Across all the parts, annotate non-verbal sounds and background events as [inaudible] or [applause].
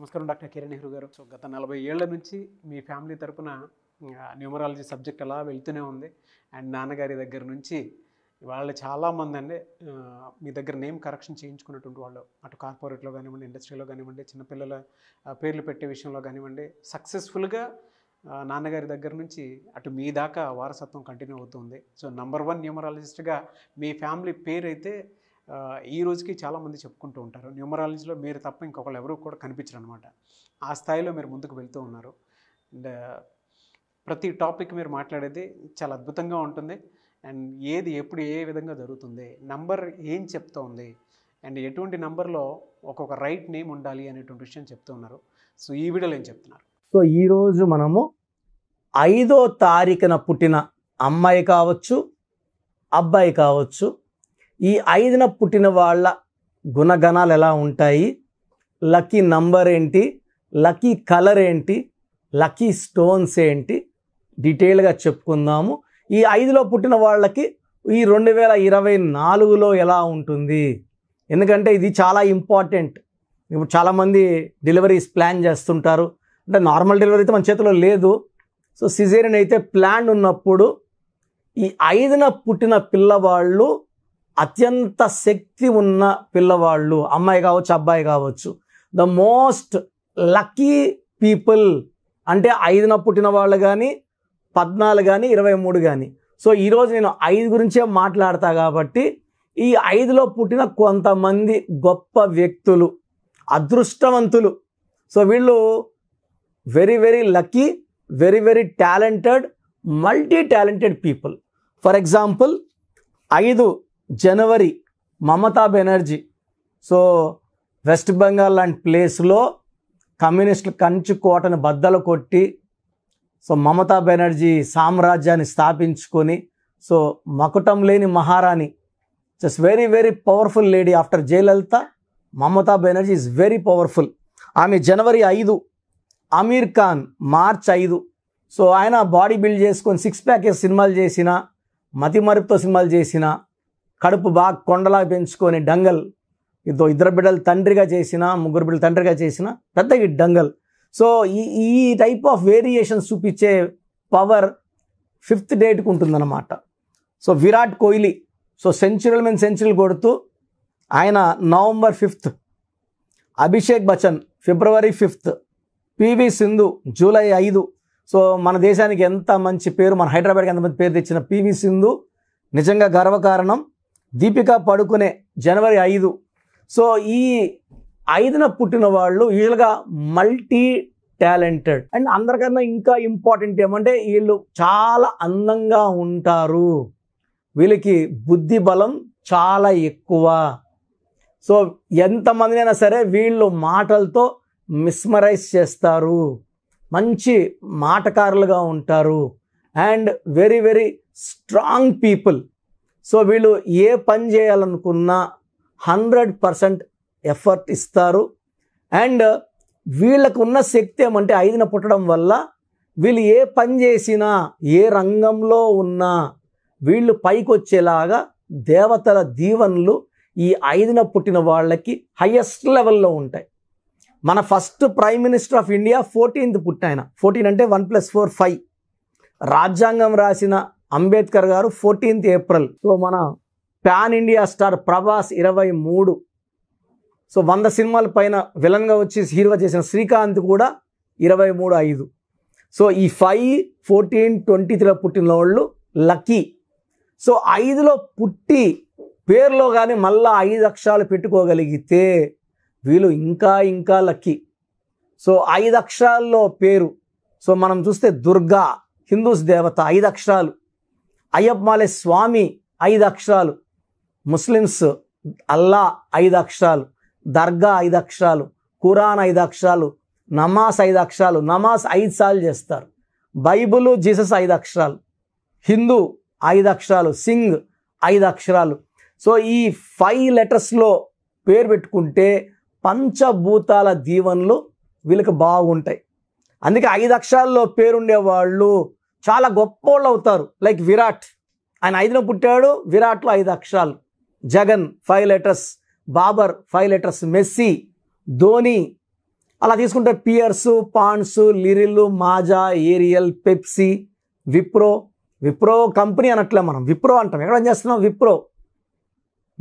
నమస్కారం doctor Kiran Nehru garu so గత నలభై ఏళ్ల నుంచి మీ ఫ్యామిలీ తరపున న్యూమరాలజీ సబ్జెక్ట్ అలా వెళ్తూనే ఉంది అండ్ నాన్నగారి దగ్గర నుంచి వాళ్ళు చాలామంది అండి మీ దగ్గర నేమ్ కరెక్షన్ చేయించుకున్నటువంటి వాళ్ళు అటు కార్పొరేట్లో కానివ్వండి ఇండస్ట్రీలో కానివ్వండి చిన్నపిల్లల పేర్లు పెట్టే విషయంలో కానివ్వండి సక్సెస్ఫుల్గా నాన్నగారి దగ్గర నుంచి అటు మీ దాకా వారసత్వం కంటిన్యూ అవుతుంది సో నంబర్ వన్ న్యూమరాలజిస్ట్గా మీ ఫ్యామిలీ పేరు అయితే ఈ రోజుకి చాలామంది చెప్పుకుంటూ ఉంటారు న్యూమరాలజీలో మీరు తప్ప ఇంకొకళ్ళు ఎవరు కూడా కనిపించరు అనమాట ఆ స్థాయిలో మీరు ముందుకు వెళ్తూ ఉన్నారు అండ్ ప్రతి టాపిక్ మీరు మాట్లాడేది చాలా అద్భుతంగా ఉంటుంది అండ్ ఏది ఎప్పుడు ఏ విధంగా జరుగుతుంది నంబర్ ఏం చెప్తూ ఉంది అండ్ ఎటువంటి నంబర్లో ఒక్కొక్క రైట్ నేమ్ ఉండాలి అనేటువంటి విషయం చెప్తూ ఉన్నారు సో ఈ వీడియోలో ఏం చెప్తున్నారు సో ఈరోజు మనము ఐదో తారీఖున పుట్టిన అమ్మాయి కావచ్చు అబ్బాయి కావచ్చు ఈ ఐదున పుట్టిన వాళ్ళ గుణగణాలు ఎలా ఉంటాయి లక్కీ నంబర్ ఏంటి లక్కీ కలర్ ఏంటి లక్కీ స్టోన్స్ ఏంటి డీటెయిల్గా చెప్పుకుందాము ఈ ఐదులో పుట్టిన వాళ్ళకి ఈ రెండు వేల ఇరవై నాలుగులో ఎలా ఉంటుంది ఎందుకంటే ఇది చాలా ఇంపార్టెంట్ ఇప్పుడు చాలామంది డెలివరీస్ ప్లాన్ చేస్తుంటారు అంటే నార్మల్ డెలివరీ అయితే మన చేతిలో లేదు సో సిజేరియన్ అయితే ప్లాన్ ఉన్నప్పుడు ఈ ఐదున పుట్టిన పిల్లవాళ్ళు అత్యంత శక్తి ఉన్న పిల్లవాళ్ళు అమ్మాయి కావచ్చు అబ్బాయి కావచ్చు ద మోస్ట్ లక్కీ పీపుల్ అంటే ఐదున పుట్టిన వాళ్ళు కానీ పద్నాలుగు కానీ ఇరవై మూడు కానీ సో ఈరోజు నేను ఐదు గురించే మాట్లాడతా కాబట్టి ఈ ఐదులో పుట్టిన కొంతమంది గొప్ప వ్యక్తులు అదృష్టవంతులు సో వీళ్ళు very very lucky very very talented multi talented people for example ఐదు జనవరి మమతా బెనర్జీ సో వెస్ట్ బెంగాల్ లాంటి ప్లేస్లో కమ్యూనిస్టులు కంచు కోటను బద్దలు కొట్టి సో మమతా బెనర్జీ సామ్రాజ్యాన్ని స్థాపించుకొని సో మకుటం లేని మహారాణి just very very powerful lady after Jayalalitha Mamata Banerjee is very powerful ఆమె జనవరి ఐదు అమీర్ ఖాన్ మార్చ్ ఐదు సో ఆయన బాడీ బిల్డ్ చేసుకొని సిక్స్ ప్యాకేజ్ సినిమాలు చేసిన మతిమరుపుతో సినిమాలు చేసిన కడుపు బాగా కొండలా పెంచుకొని డంగల్ ఇదో ఇద్దరు బిడ్డలు తండ్రిగా చేసిన ముగ్గురు బిడ్డలు తండ్రిగా చేసిన పెద్ద ఈ డంగల్ సో ఈ ఈ టైప్ ఆఫ్ వేరియేషన్స్ చూపించే పవర్ ఫిఫ్త్ డేట్కి ఉంటుందన్నమాట సో విరాట్ కోహ్లీ సో సెంచురీల మీద సెంచరీలు కొడుతూ ఆయన నవంబర్ ఫిఫ్త్ అభిషేక్ బచ్చన్ ఫిబ్రవరి ఫిఫ్త్ పివి సింధు జూలై ఐదు సో మన దేశానికి ఎంత మంచి పేరు మన హైదరాబాద్కి ఎంత మంచి పేరు తెచ్చిన పివి సింధు నిజంగా గర్వకారణం దీపిక పడుకునే జనవరి ఐదు సో ఈ ఐదున పుట్టిన వాళ్ళు యూజువల్గా మల్టీ టాలెంటెడ్ అండ్ అందరికన్నా ఇంకా ఇంపార్టెంట్ ఏమంటే వీళ్ళు చాలా అందంగా ఉంటారు వీళ్ళకి బుద్ధి బలం చాలా ఎక్కువ సో ఎంతమందినైనా సరే వీళ్ళు మాటలతో మిస్మరైజ్ చేస్తారు మంచి మాటకారులుగా ఉంటారు and very very strong people so వీళ్ళు ఏ పని చేయాలనుకున్నా హండ్రెడ్ పర్సెంట్ ఎఫర్ట్ ఇస్తారు అండ్ వీళ్ళకు ఉన్న శక్తి ఏమంటే ఐదున పుట్టడం వల్ల వీళ్ళు ఏ పని చేసినా ఏ రంగంలో ఉన్నా వీళ్ళు పైకి వచ్చేలాగా దేవతల దీవెనలు ఈ ఐదున పుట్టిన వాళ్ళకి హయ్యెస్ట్ లెవెల్లో ఉంటాయి మన first prime minister of India fourteenth పుట్టిన ఫోర్టీన్ అంటే వన్ ప్లస్ ఫోర్ ఫైవ్ రాజ్యాంగం రాసిన Ambedkar garu fourteenth April so మన ప్యాన్ ఇండియా స్టార్ ప్రభాస్ ఇరవై మూడు సో వంద సినిమాల పైన విలన్గా వచ్చి హీరోగా చేసిన శ్రీకాంత్ కూడా ఇరవై మూడు ఐదు సో ఈ ఫైవ్ ఫోర్టీన్ ట్వంటీ త్రీలో పుట్టిన వాళ్ళు లక్కీ సో ఐదులో పుట్టి పేరులో కానీ మళ్ళా ఐదు అక్షరాలు పెట్టుకోగలిగితే వీళ్ళు ఇంకా ఇంకా లక్కీ సో ఐదు అక్షరాల్లో పేరు సో మనం చూస్తే దుర్గా హిందూస్ దేవత ఐదు అక్షరాలు అయ్యప్పమాలే స్వామి ఐదు అక్షరాలు ముస్లిమ్స్ అల్లా ఐదు అక్షరాలు దర్గా ఐదు అక్షరాలు కురాన్ ఐదు అక్షరాలు నమాజ్ ఐదు అక్షరాలు నమాజ్ ఐదు సార్లు చేస్తారు బైబుల్ జీసస్ ఐదు అక్షరాలు హిందూ ఐదు అక్షరాలు సింగ్ ఐదు అక్షరాలు సో ఈ ఫైవ్ లెటర్స్లో పేరు పెట్టుకుంటే పంచభూతాల దీవెనలు వీళ్ళకి బాగుంటాయి అందుకే ఐదు అక్షరాల్లో వాళ్ళు చాలా గొప్పోళ్ళు అవుతారు లైక్ విరాట్ ఆయన ఐదున పుట్టాడు విరాట్లో ఐదు అక్షరాలు Jagan five letters Babar five letters Messi Dhoni అలా తీసుకుంటే Pears Pond's Liril Maaza Ariel Pepsi Wipro Wipro company అనట్లే మనం విప్రో అంటాం ఎక్కడ చేస్తున్నాం విప్రో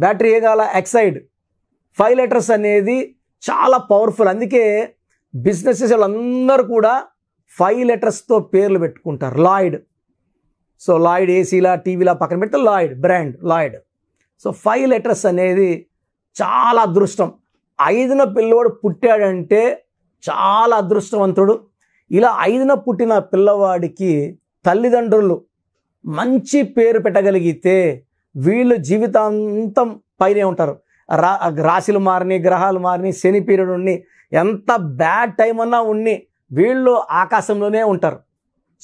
బ్యాటరీ ఏ ఎక్సైడ్ ఫైవ్ లెటర్స్ అనేది చాలా పవర్ఫుల్ అందుకే బిజినెస్ వాళ్ళందరూ కూడా ఫైవ్ లెటర్స్తో పేర్లు పెట్టుకుంటారు లాయిడ్ సో లాయిడ్ ఏసీలా టీవీలా పక్కన పెడితే Lloyd brand Lloyd so five letters అనేది చాలా అదృష్టం ఐదున పిల్లవాడు పుట్టాడంటే చాలా అదృష్టవంతుడు ఇలా ఐదున పుట్టిన పిల్లవాడికి తల్లిదండ్రులు మంచి పేరు పెట్టగలిగితే వీళ్ళు జీవితాంతం పైనే ఉంటారు రా రాశులు మారిని గ్రహాలు మారిని శని పీరియడ్ ఉన్ని ఎంత బ్యాడ్ టైం అన్నా ఉన్ని వీళ్ళు ఆకాశంలోనే ఉంటారు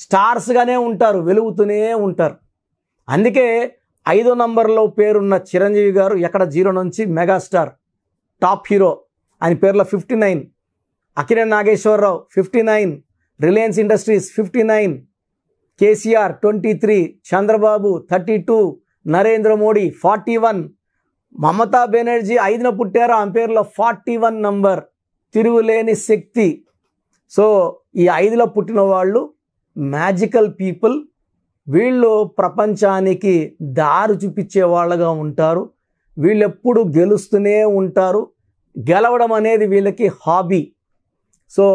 స్టార్స్గానే ఉంటారు వెలుగుతూనే ఉంటారు అందుకే ఐదో నంబర్లో పేరున్న చిరంజీవి గారు ఎక్కడ జీరో నుంచి మెగాస్టార్ టాప్ హీరో ఆయన పేర్లో ఫిఫ్టీ నైన్ అకిరణ్ Nageswararao fifty nine Reliance Industries fifty nine KCR twenty three Chandrababu thirty two Narendra Modi forty one Mamata Banerjee ఐదున పుట్టారు ఆమె పేర్లో ఫార్టీ వన్ నంబర్ తిరుగులేని శక్తి సో ఈ ఐదులో పుట్టిన వాళ్ళు మ్యాజికల్ పీపుల్ వీళ్ళు ప్రపంచానికి దారి చూపించే వాళ్ళుగా ఉంటారు వీళ్ళు ఎప్పుడు గెలుస్తూనే ఉంటారు గెలవడం అనేది వీళ్ళకి హాబీ సో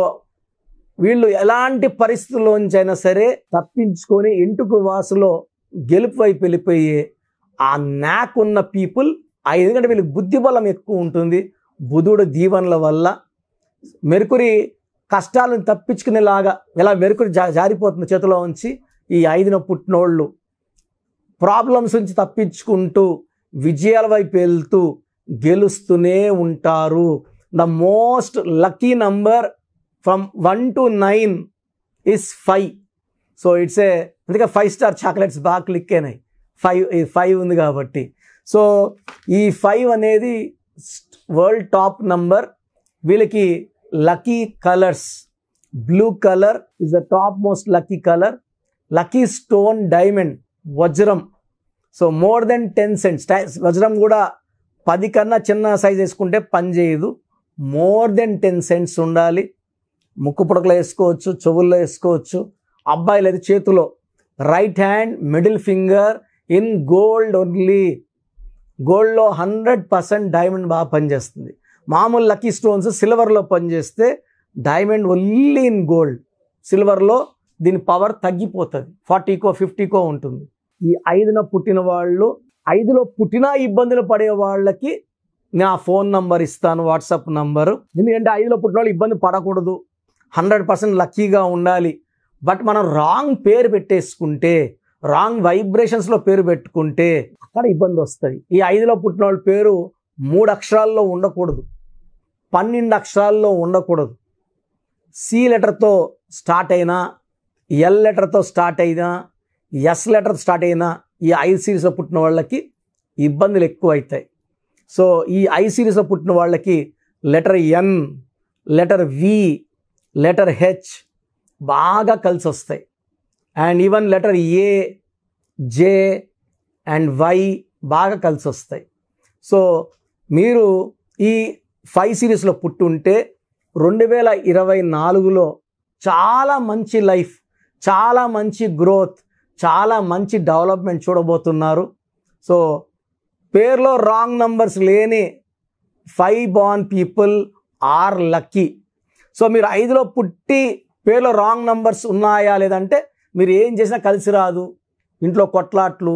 వీళ్ళు ఎలాంటి పరిస్థితుల్లోంచైనా సరే తప్పించుకొని ఇంటికి వాసులో గెలుపు వైపు వెళ్ళిపోయి ఆ ఉన్న పీపుల్ ఎందుకంటే వీళ్ళకి బుద్ధి బలం ఎక్కువ ఉంటుంది బుధుడు దీవెనల వల్ల మెరుకురి కష్టాలను తప్పించుకునేలాగా ఇలా మెరుకులు జా జారిపోతున్న చేతిలో ఉంచి ఈ ఐదున పుట్టినోళ్ళు ప్రాబ్లమ్స్ నుంచి తప్పించుకుంటూ విజయాల వైపు వెళ్తూ గెలుస్తూనే ఉంటారు the most lucky number from one to nine is five so it's a అందుకే ఫైవ్ స్టార్ చాక్లెట్స్ బాగా క్లిక్ అయినాయి ఫైవ్ ఫైవ్ ఉంది కాబట్టి సో ఈ ఫైవ్ అనేది వరల్డ్ టాప్ నంబర్ వీళ్ళకి colours blue colour is the top most lucky colour Lucky stone diamond వజ్రం so more than ten cents వజ్రం కూడా పది కన్నా చిన్న సైజ్ వేసుకుంటే పనిచేయదు మోర్ దెన్ టెన్ సెంట్స్ ఉండాలి ముక్కు పుడకలో వేసుకోవచ్చు చెవుల్లో వేసుకోవచ్చు అబ్బాయిలు అది చేతిలో right hand middle finger in gold only గోల్డ్లో హండ్రెడ్ పర్సెంట్ డైమండ్ బాగా పనిచేస్తుంది మామూలు లక్కీ స్టోన్స్ సిల్వర్లో పనిచేస్తే డైమండ్ ఓన్లీ ఇన్ గోల్డ్ సిల్వర్లో దీని పవర్ తగ్గిపోతుంది ఫార్టీకో ఫిఫ్టీకో ఉంటుంది ఈ ఐదున పుట్టిన వాళ్ళు ఐదులో పుట్టినా ఇబ్బందులు పడే వాళ్ళకి నా ఫోన్ నంబర్ ఇస్తాను వాట్సాప్ నంబరు ఎందుకంటే ఐదులో పుట్టిన వాళ్ళు ఇబ్బంది పడకూడదు హండ్రెడ్ పర్సెంట్ లక్కీగా ఉండాలి బట్ మనం రాంగ్ పేరు పెట్టేసుకుంటే రాంగ్ వైబ్రేషన్స్లో పేరు పెట్టుకుంటే అక్కడ ఇబ్బంది వస్తుంది ఈ ఐదులో పుట్టిన వాళ్ళ పేరు మూడు అక్షరాల్లో ఉండకూడదు పన్నెండు అక్షరాల్లో ఉండకూడదు సి లెటర్తో స్టార్ట్ అయినా ఎల్ లెటర్తో స్టార్ట్ అయినా ఎస్ లెటర్ స్టార్ట్ అయినా ఈ ఐ సిరీస్లో పుట్టిన వాళ్ళకి ఇబ్బందులు ఎక్కువ అవుతాయి సో ఈ ఐ సిరీస్లో పుట్టిన వాళ్ళకి letter N letter V letter H బాగా కలిసి వస్తాయి and even letter A J and Y బాగా కలిసి వస్తాయి సో మీరు ఈ ఫైవ్ సిరీస్లో పుట్టుంటే రెండు వేల ఇరవై నాలుగులో చాలా మంచి లైఫ్ చాలా మంచి గ్రోత్ చాలా మంచి డెవలప్మెంట్ చూడబోతున్నారు సో పేర్లో రాంగ్ నంబర్స్ లేని five born people are lucky so మీరు ఐదులో పుట్టి పేర్లో రాంగ్ నంబర్స్ ఉన్నాయా లేదంటే మీరు ఏం చేసినా కలిసి రాదు ఇంట్లో కొట్లాట్లు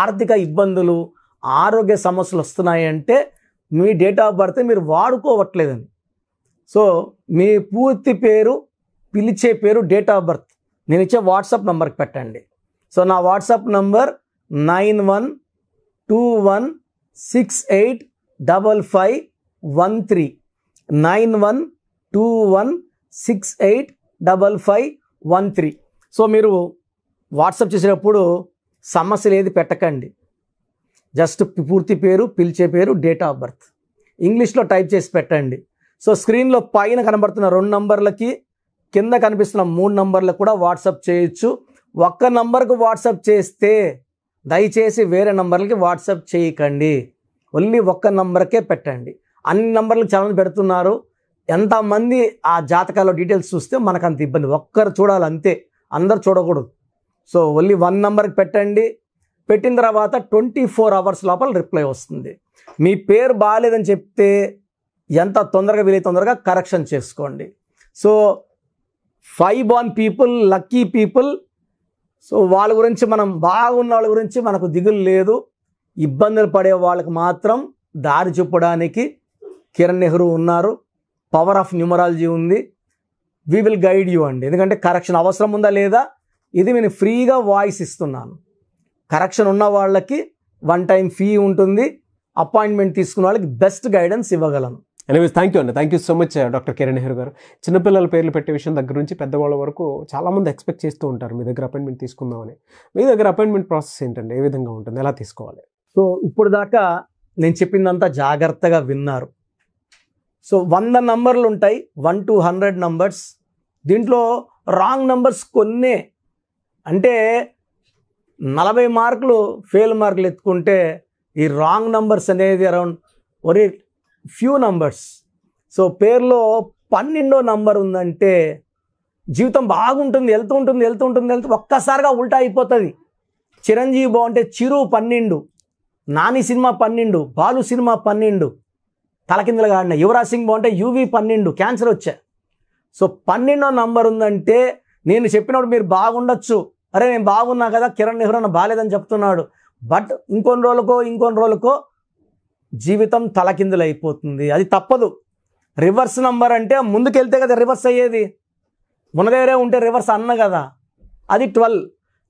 ఆర్థిక ఇబ్బందులు ఆరోగ్య సమస్యలు వస్తున్నాయంటే మీ డేట్ ఆఫ్ బర్త్ మీరు వాడుకోవట్లేదని సో మీ పూర్తి పేరు పిలిచే పేరు డేట్ ఆఫ్ బర్త్ నేను ఇచ్చే వాట్సాప్ నెంబర్కి పెట్టండి సో నా WhatsApp number nine one two one six eight double five one three nine one two one six eight double five one three so మీరు వాట్సాప్ చేసేటప్పుడు సమస్యలు ఏది పెట్టకండి జస్ట్ పూర్తి పేరు పిలిచే పేరు డేట్ ఆఫ్ బర్త్ ఇంగ్లీష్లో టైప్ చేసి పెట్టండి సో స్క్రీన్లో పైన కనబడుతున్న రెండు నంబర్లకి కింద కనిపిస్తున్న మూడు నంబర్లకు కూడా వాట్సాప్ చేయొచ్చు ఒక్క నంబర్కు వాట్సాప్ చేస్తే దయచేసి వేరే నంబర్లకి వాట్సాప్ చేయకండి ఓన్లీ ఒక్క నంబర్కే పెట్టండి అన్ని నంబర్లకు చాలామంది పెడుతున్నారు ఎంతమంది ఆ జాతకాల్లో డీటెయిల్స్ చూస్తే మనకు అంత ఇబ్బంది ఒక్కరు చూడాలి అంతే అందరు చూడకూడదు సో ఓన్లీ వన్ నంబర్కి పెట్టండి పెట్టిన తర్వాత ట్వంటీ ఫోర్ అవర్స్ లోపల రిప్లై వస్తుంది మీ పేరు బాగాలేదని చెప్తే ఎంత తొందరగా వీలై తొందరగా కరెక్షన్ చేసుకోండి so five born people lucky people so వాళ్ళ గురించి మనం బాగున్న వాళ్ళ గురించి మనకు దిగులు లేదు ఇబ్బందులు పడే వాళ్ళకి మాత్రం దారి చూపడానికి కిరణ్ నెహ్రూ ఉన్నారు పవర్ ఆఫ్ న్యూమరాలజీ ఉంది వీ విల్ గైడ్ యూ అండి ఎందుకంటే కరెక్షన్ అవసరం ఉందా లేదా ఇది నేను ఫ్రీగా వాయిస్ ఇస్తున్నాను కరెక్షన్ ఉన్న వాళ్ళకి వన్ టైం ఫీ ఉంటుంది అపాయింట్మెంట్ తీసుకున్న వాళ్ళకి బెస్ట్ గైడెన్స్ ఇవ్వగలను ఎనీవేస్ థ్యాంక్ యూ అండి thank you so much doctor Kiran Nehru garu చిన్నపిల్లల పేర్లు పెట్టే విషయం దగ్గర నుంచి పెద్దవాళ్ళ వరకు చాలామంది ఎక్స్పెక్ట్ చేస్తూ ఉంటారు మీ దగ్గర అపాయింట్మెంట్ తీసుకుందామని మీ దగ్గర అపాయింట్మెంట్ ప్రాసెస్ ఏంటండి ఏ విధంగా ఉంటుంది ఎలా తీసుకోవాలి సో ఇప్పుడు దాకా నేను చెప్పిందంతా జాగ్రత్తగా విన్నారు సో వంద నంబర్లు ఉంటాయి వన్ టు హండ్రెడ్ నంబర్స్ దీంట్లో రాంగ్ నంబర్స్ కొన్నే అంటే నలభై మార్కులు ఫెయిల్ మార్కులు ఎత్తుకుంటే ఈ రాంగ్ నంబర్స్ అనేది అరౌండ్ ఒరే ఫ్యూ నంబర్స్ సో పేర్లో పన్నెండో నంబర్ ఉందంటే జీవితం బాగుంటుంది వెళ్తూ ఉంటుంది వెళ్తూ ఉంటుంది వెళ్తూ ఒక్కసారిగా ఉల్టా అయిపోతుంది చిరంజీవి బాగుంటే చిరు పన్నెండు నాని సినిమా పన్నెండు బాలు సినిమా పన్నెండు తలకిందులుగా ఆడిన యువరాజ్ సింగ్ బాగుంటే యువి పన్నెండు క్యాన్సర్ వచ్చా సో పన్నెండో నంబర్ ఉందంటే నేను చెప్పినప్పుడు మీరు బాగుండొచ్చు అరే నేను బాగున్నా కదా కిరణ్ నెహ్రూ అన్న బాగాలేదని చెప్తున్నాడు బట్ ఇంకొన్ని రోజులకో ఇంకొన్ని రోజులకో జీవితం తలకిందులైపోతుంది అది తప్పదు రివర్స్ నంబర్ అంటే ముందుకెళ్తే కదా రివర్స్ అయ్యేది మన దగ్గరే ఉంటే రివర్స్ అన్న కదా అది ట్వెల్వ్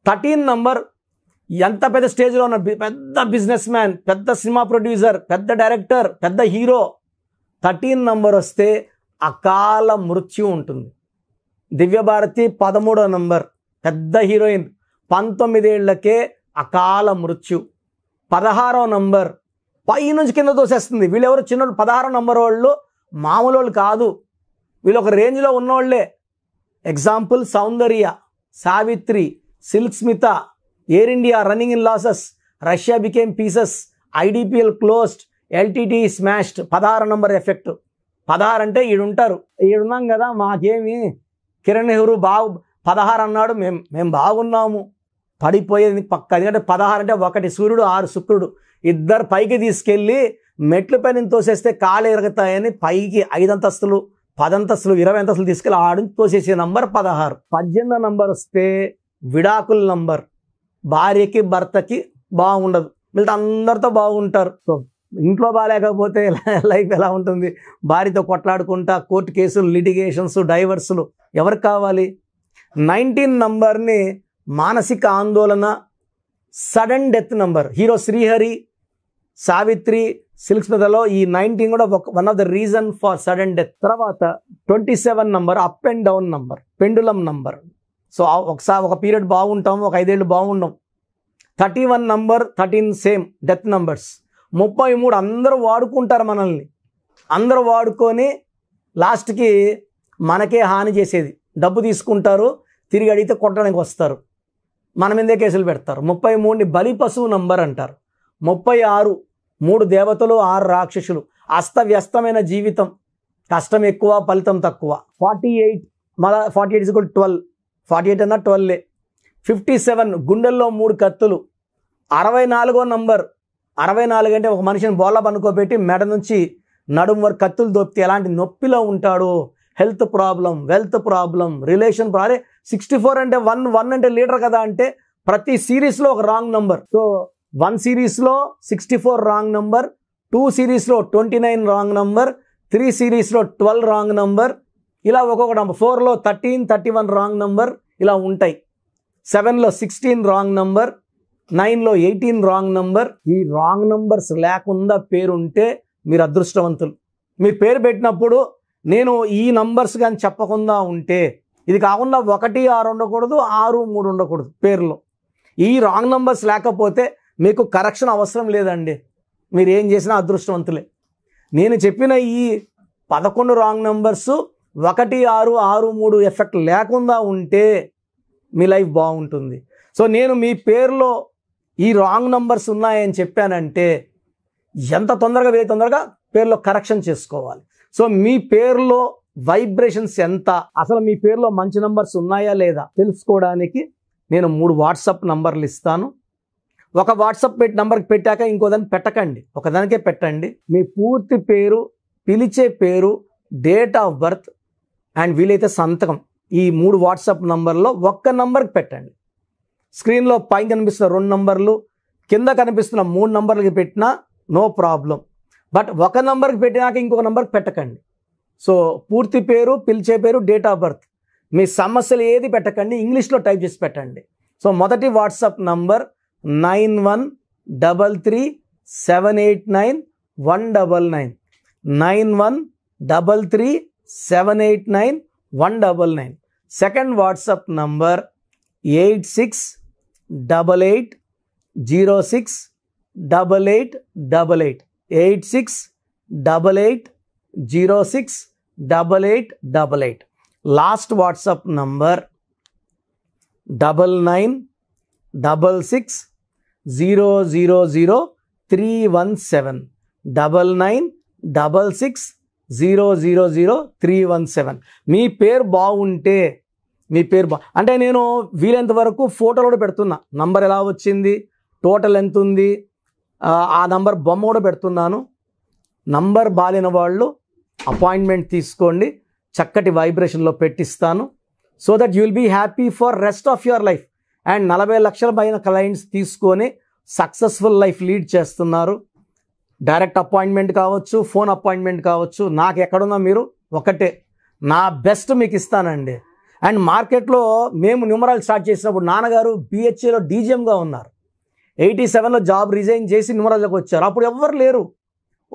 థర్టీన్ నంబర్ ఎంత పెద్ద స్టేజ్లో ఉన్న పెద్ద బిజినెస్ మ్యాన్ పెద్ద సినిమా ప్రొడ్యూసర్ పెద్ద డైరెక్టర్ పెద్ద హీరో థర్టీన్ నంబర్ వస్తే అకాల మృత్యు ఉంటుంది దివ్యభారతి పదమూడో నంబర్ పెద్ద హీరోయిన్ పంతొమ్మిదేళ్లకే అకాల మృత్యు పదహారో నంబర్ నుంచి కింద తోసేస్తుంది వీళ్ళెవరు వాళ్ళు పదహారో నంబర్ వాళ్ళు మామూలు వాళ్ళు కాదు వీళ్ళు ఒక రేంజ్లో ఉన్నోళ్లే example Soundarya Savitri Silk Smitha Air India running in losses Russia became pieces IDPL closed LTT smashed పదహారు నంబర్ ఎఫెక్ట్ పదహారు అంటే ఈడుంటారు ఈడున్నాం కదా మాకేమి కిరణ్ నెహ్రూ బాబు పదహారు అన్నాడు మేము మేము బాగున్నాము పడిపోయేది పక్క ఎందుకంటే పదహారు అంటే ఒకటి సూర్యుడు ఆరు శుక్రుడు ఇద్దరు పైకి తీసుకెళ్ళి మెట్లు పైన తోసేస్తే కాళ్ళు ఎరుగుతాయని పైకి ఐదంతస్తులు పదంతస్తులు ఇరవై అంతస్తులు తీసుకెళ్ళి ఆడు తోసేసే నంబర్ పదహారు పద్దెనిమిది నంబర్ వస్తే విడాకుల నంబర్ భార్యకి భర్తకి బాగుండదు మిగతా అందరితో బాగుంటారు సో ఇంట్లో బాగాలేకపోతే [laughs] లైఫ్ ఎలా ఉంటుంది భార్యతో కొట్లాడుకుంటా కోర్టు కేసులు లిటిగేషన్స్ డైవర్సులు ఎవరు కావాలి నైన్టీన్ నంబర్ని మానసిక ఆందోళన sudden death number hero Srihari Savitri Silk స్మితలో ఈ నైన్టీన్ కూడా ఒక one of the reason for sudden death తర్వాత twenty seven number up and down number pendulum number so ఒకసారి ఒక పీరియడ్ బాగుంటాం ఒక ఐదేళ్ళు బాగుండం thirty one number thirteen same death numbers ముప్పై మూడు అందరూ వాడుకుంటారు మనల్ని అందరూ వాడుకొని లాస్ట్కి మనకే హాని చేసేది డబ్బు తీసుకుంటారు తిరిగి అడిగితే కొట్టడానికి వస్తారు మన మీదే కేసులు పెడతారు ముప్పై మూడుని బలి పశువు నంబర్ అంటారు ముప్పై ఆరు మూడు దేవతలు ఆరు రాక్షసులు అస్తవ్యస్తమైన జీవితం కష్టం ఎక్కువ ఫలితం తక్కువ ఫార్టీ ఎయిట్ మళ్ళా forty eight is equal twelve forty eight అన్నా ట్వెల్వే ఫిఫ్టీ సెవెన్ గుండెల్లో మూడు కత్తులు అరవై నాలుగో నంబర్ అరవై నాలుగు అంటే ఒక మనిషిని బోళ్ళ పనుకోబెట్టి మెడ నుంచి నడుము వరకు కత్తులు దొప్పితే ఎలాంటి నొప్పిలో ఉంటాడో health problem wealth problem relation అరే సిక్స్టీ ఫోర్ అంటే వన్ వన్ అంటే లీటర్ కదా అంటే ప్రతి సిరీస్లో ఒక రాంగ్ నంబర్ సో వన్ సిరీస్లో sixty four wrong number two సిరీస్లో twenty nine wrong number three సిరీస్లో ట్వెల్వ్ రాంగ్ నంబర్ ఇలా ఒక్కొక్క నంబర్ ఫోర్లో thirteen thirty one wrong number ఇలా ఉంటాయి సెవెన్లో సిక్స్టీన్ రాంగ్ నంబర్ నైన్లో ఎయిటీన్ రాంగ్ నంబర్ ఈ రాంగ్ నంబర్స్ లేకుండా పేరుంటే మీరు అదృష్టవంతులు మీ పేరు పెట్టినప్పుడు నేను ఈ నంబర్స్ కానీ చెప్పకుండా ఉంటే ఇది కాకుండా ఒకటి ఆరు ఉండకూడదు ఆరు మూడు ఉండకూడదు పేర్లో ఈ రాంగ్ నంబర్స్ లేకపోతే మీకు కరెక్షన్ అవసరం లేదండి మీరు ఏం చేసినా అదృష్టవంతులే నేను చెప్పిన ఈ పదకొండు రాంగ్ నంబర్స్ ఒకటి ఆరు ఆరు మూడు ఎఫెక్ట్ లేకుండా ఉంటే మీ లైఫ్ బాగుంటుంది సో నేను మీ పేరులో ఈ రాంగ్ నంబర్స్ ఉన్నాయని చెప్పానంటే ఎంత తొందరగా వీలై తొందరగా పేర్లో కరెక్షన్ చేసుకోవాలి సో మీ పేరులో వైబ్రేషన్స్ ఎంత అసలు మీ పేరులో మంచి నంబర్స్ ఉన్నాయా లేదా తెలుసుకోవడానికి నేను మూడు వాట్సాప్ నంబర్లు ఇస్తాను ఒక వాట్సాప్ పెట్టి నంబర్కి పెట్టాక ఇంకో దాన్ని పెట్టకండి ఒకదానికే పెట్టండి మీ పూర్తి పేరు పిలిచే పేరు డేట్ ఆఫ్ బర్త్ అండ్ వీలైతే సంతకం ఈ మూడు వాట్సాప్ నంబర్లో ఒక్క నంబర్కి పెట్టండి స్క్రీన్లో పైన కనిపిస్తున్న రెండు నంబర్లు కింద కనిపిస్తున్న మూడు నంబర్లకి పెట్టినా నో ప్రాబ్లం బట్ ఒక నంబర్కి పెట్టినాక ఇంకొక నంబర్కి పెట్టకండి సో పూర్తి పేరు పిలిచే పేరు డేట్ ఆఫ్ బర్త్ మీ సమస్యలు ఏది పెట్టకండి ఇంగ్లీష్లో టైప్ చేసి పెట్టండి సో మొదటి WhatsApp number nine one double three seven eight nine one double nine nine one double three seven eight nine one double nine second WhatsApp number eight six double eight zero six double eight double eight eight six double eight zero six double eight double eight last WhatsApp number double nine double six zero zero zero three one seven double nine double six zero zero zero three one seven మీ పేరు బాగుంటే మీ పేరు బా అంటే నేను వీలైనంత వరకు ఫోటోలో పెడుతున్నా నంబర్ ఎలా వచ్చింది టోటల్ ఎంత ఉంది ఆ నంబర్ బొమ్మ కూడా పెడుతున్నాను నంబర్ బాలిన వాళ్ళు అపాయింట్మెంట్ తీసుకోండి చక్కటి వైబ్రేషన్లో పెట్టిస్తాను so that you'll be happy for rest of your life and నలభై లక్షల పైన క్లయింట్స్ తీసుకొని సక్సెస్ఫుల్ లైఫ్ లీడ్ చేస్తున్నారు డైరెక్ట్ అపాయింట్మెంట్ కావచ్చు ఫోన్ అపాయింట్మెంట్ కావచ్చు నాకు ఎక్కడున్నా మీరు ఒకటే నా బెస్ట్ మీకు ఇస్తానండి అండ్ మార్కెట్లో మేము న్యూమరాలు స్టార్ట్ చేసినప్పుడు నాన్నగారు బిహెచ్ఏలో డీజిఎంగా ఉన్నారు ఎయిటీ సెవెన్లో జాబ్ రిజైన్ చేసి నిమరాజులకు వచ్చారు అప్పుడు ఎవ్వరు లేరు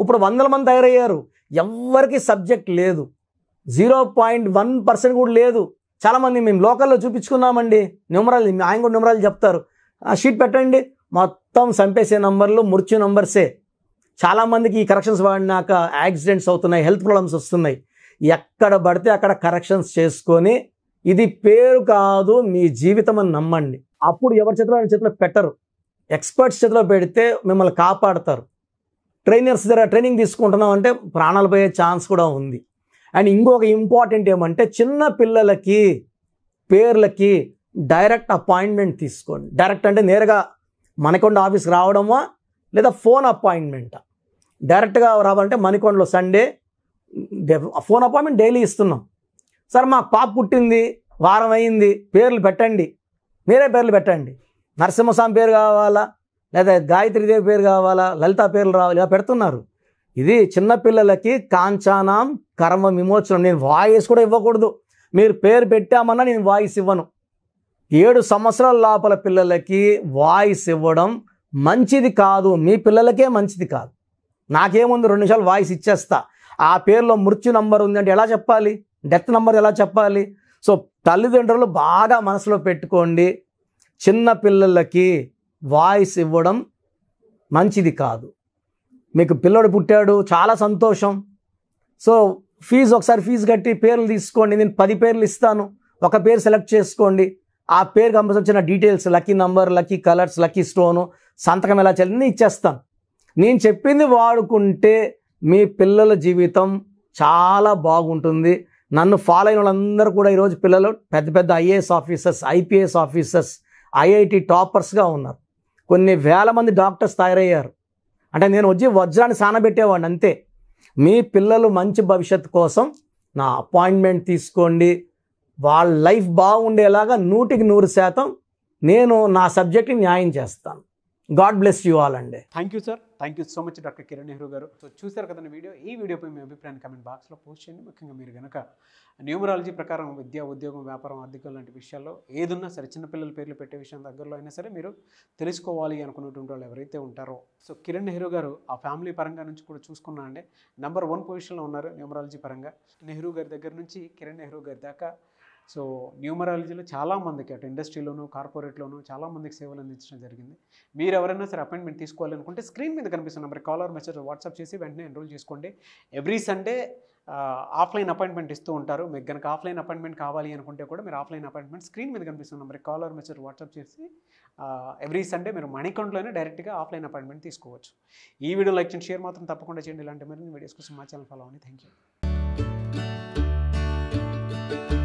ఇప్పుడు వందల మంది తయారయ్యారు ఎవ్వరికి సబ్జెక్ట్ లేదు జీరో పాయింట్ వన్ పర్సెంట్ కూడా లేదు చాలామంది మేము లోకల్లో చూపించుకున్నామండి నిమరాలు ఆయన కూడా నిమరాలు చెప్తారు ఆ షీట్ పెట్టండి మొత్తం చంపేసే నంబర్లు మృత్యు నంబర్సే చాలామందికి ఈ కరెక్షన్స్ వాడినాక యాక్సిడెంట్స్ అవుతున్నాయి హెల్త్ ప్రాబ్లమ్స్ వస్తున్నాయి ఎక్కడ పడితే అక్కడ కరెక్షన్స్ చేసుకొని ఇది పేరు కాదు మీ జీవితం అని నమ్మండి అప్పుడు ఎవరి చేతిలో ఆయన చేతిలో పెట్టరు ఎక్స్పర్ట్స్ చేతిలో పెడితే మిమ్మల్ని కాపాడతారు ట్రైనర్స్ దగ్గర ట్రైనింగ్ తీసుకుంటున్నాం అంటే ప్రాణాలు పోయే ఛాన్స్ కూడా ఉంది అండ్ ఇంకొక ఇంపార్టెంట్ ఏమంటే చిన్న పిల్లలకి పేర్లకి డైరెక్ట్ అపాయింట్మెంట్ తీసుకోండి డైరెక్ట్ అంటే నేరుగా మణికొండ ఆఫీస్కి రావడమా లేదా ఫోన్ అపాయింట్మెంటా డైరెక్ట్గా రావాలంటే మణికొండలో సండే ఫోన్ అపాయింట్మెంట్ డైలీ ఇస్తున్నాం సార్ మా పాప పుట్టింది వారం అయింది పేర్లు పెట్టండి మీరే పేర్లు పెట్టండి నరసింహస్వామి పేరు కావాలా లేదా గాయత్రీదేవి పేరు కావాలా లలిత పేర్లు రావాలి ఇలా పెడుతున్నారు ఇది చిన్నపిల్లలకి కాంచానాం కర్మ విమోచనం నేను వాయిస్ కూడా ఇవ్వకూడదు మీరు పేరు పెట్టామన్నా నేను వాయిస్ ఇవ్వను ఏడు సంవత్సరాల లోపల పిల్లలకి వాయిస్ ఇవ్వడం మంచిది కాదు మీ పిల్లలకే మంచిది కాదు నాకేముంది రెండు నిమిషాలు వాయిస్ ఇచ్చేస్తా ఆ పేరులో మృత్యు నంబర్ ఉందంటే ఎలా చెప్పాలి డెత్ నంబర్ ఎలా చెప్పాలి సో తల్లిదండ్రులు బాగా మనసులో పెట్టుకోండి చిన్న పిల్లలకి వాయిస్ ఇవ్వడం మంచిది కాదు మీకు పిల్లడు పుట్టాడు చాలా సంతోషం సో ఫీజు ఒకసారి ఫీజు కట్టి పేర్లు తీసుకోండి నేను పది పేర్లు ఇస్తాను ఒక పేరు సెలెక్ట్ చేసుకోండి ఆ పేరు compulsory details lucky number lucky colours lucky stone సంతకం ఎలా చేయాలని ఇచ్చేస్తాను నేను చెప్పింది వాడుకుంటే మీ పిల్లల జీవితం చాలా బాగుంటుంది నన్ను ఫాలో అయిన వాళ్ళందరూ కూడా ఈరోజు పిల్లలు పెద్ద పెద్ద IAS officers IPS officers IIT టాపర్స్గా ఉన్నారు కొన్ని వేల మంది డాక్టర్స్ తయారయ్యారు అంటే నేను వచ్చి వజ్రాన్ని సానబెట్టేవాడిని అంతే మీ పిల్లలు మంచి భవిష్యత్తు కోసం నా అపాయింట్మెంట్ తీసుకోండి వాళ్ళ లైఫ్ బాగుండేలాగా నూటికి నూరు శాతం నేను నా సబ్జెక్ట్ని న్యాయం చేస్తాను గాడ్ బ్లెస్ యూ ఆల్ అండి thank you sir thank you so much doctor Kiran Nehru garu so చూశారు కదండి వీడియో ఈ వీడియోపై మీ అభిప్రాయాన్ని కమెంట్ బాక్స్లో పోస్ట్ చేయండి ముఖ్యంగా మీరు కనుక న్యూమరాలజీ ప్రకారం విద్య ఉద్యోగం వ్యాపారం ఆర్థికం లాంటి విషయాల్లో ఏదున్నా సరే చిన్నపిల్లల పేర్లు పెట్టే విషయం దగ్గరలో అయినా సరే మీరు తెలుసుకోవాలి అనుకున్నటువంటి వాళ్ళు ఎవరైతే ఉంటారో సో కిరణ్ నెహ్రూ గారు ఆ ఫ్యామిలీ పరంగా నుంచి కూడా చూసుకున్నా అండి నెంబర్ వన్ పొజిషన్లో ఉన్నారు న్యూమరాలజీ పరంగా నెహ్రూ గారి దగ్గర నుంచి కిరణ్ నెహ్రూ గారి దాకా సో న్యూమరాలజీలో చాలామందికి అటు ఇండస్ట్రీలోను కార్పొరేట్లోను చాలామందికి సేవలు అందించడం జరిగింది మీరు ఎవరైనా సరే అపాయింట్మెంట్ తీసుకోవాలనుకుంటే స్క్రీన్ మీద కనిపిస్తున్న నెంబర్ కాలర్ మెసేజ్ వాట్సాప్ చేసి వెంటనే ఎన్రోల్ చేసుకోండి ఎవ్రీ సండే ఆఫ్లైన్ అపాయింట్మెంట్ ఇస్తూ ఉంటారు మీకు కనుక ఆఫ్లైన్ అపాయింట్మెంట్ కావాలి అనుకుంటే కూడా మీరు ఆఫ్లైన్ అపాయింట్మెంట్ స్క్రీన్ మీద కనిపిస్తున్న నెంబర్ కాలర్ మెసేజ్ వాట్సాప్ చేసి ఎవ్రీ సండే మీరు మణికొండలోనే డైరెక్ట్గా ఆఫ్లైన్ అపాయింట్మెంట్ తీసుకోవచ్చు ఈ వీడియో లైక్ చేయండి షేర్ మాత్రం తప్పకుండా చేయండి ఇలాంటి మీరు వీడియోస్ కోసం మా ఛానల్ ఫాలో అని థ్యాంక్ యూ